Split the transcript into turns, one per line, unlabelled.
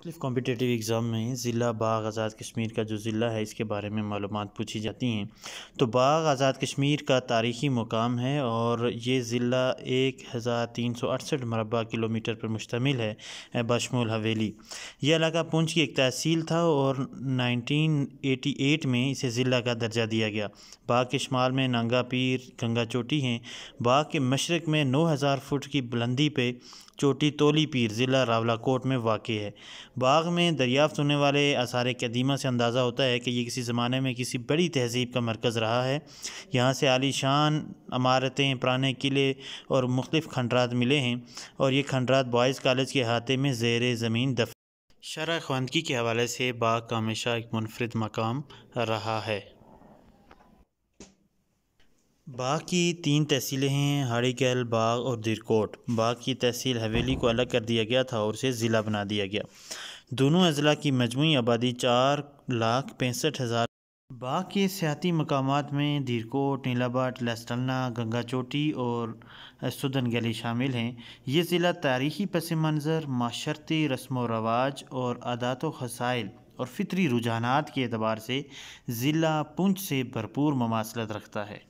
मुख्तलिफ competitive exam में ज़िला बाग आज़ाद कश्मीर का जो ज़िला है इसके बारे में मालूम पूछी जाती हैं तो बाग आज़ाद कश्मीर का तारीख़ी मुकाम है और ये ज़िला एक हज़ार तीन सौ अड़सठ मरबा किलोमीटर पर मुश्तमिल है बशमुल हवेली यह इलाका पूंछ की एक तहसील था और नाइनटीन एटी एट में इसे ज़िला का दर्जा दिया गया बाग के शुमाल में नंगा पीर गंगा चोटी हैं बाग के मशरक़ में नौ हज़ार फुट की बुलंदी पर चोटी तोली पीर ज़िला रावलाकोट में वाक़ है बाग में दरियाफ्त होने वाले आसार कदीमा से अंदाज़ा होता है कि ये किसी ज़माने में किसी बड़ी तहजीब का मरकज़ रहा है यहाँ से आलिशान अमारतें पुराने किले और मुख्तफ खंडरात मिले हैं और ये खंडरात बॉयज़ कॉलेज के अहाते में जेर ज़मीन दफ शरा खानगी के हवाले से बाग का हमेशा एक मुनफरद मकाम रहा है बाग की तीन तहसीलें हैं हरिकल बाग और दिरकोट बाग की तहसील हवेली को अलग कर दिया गया था और उसे ज़िला बना दिया गया दोनों अजला की मजमू आबादी चार लाख पैंसठ हज़ार बाग के सियाती मकाम में धीरकोट नीलाबाट लस्टलना गंगा चोटी और सुदन गली शामिल हैं ये ज़िला तारीखी पस मंज़र माशरती रस्म व रवाज और आदात वसाइल और फितरी रुझाना के अतबार से ज़िला पुंछ से भरपूर ममासलत रखता है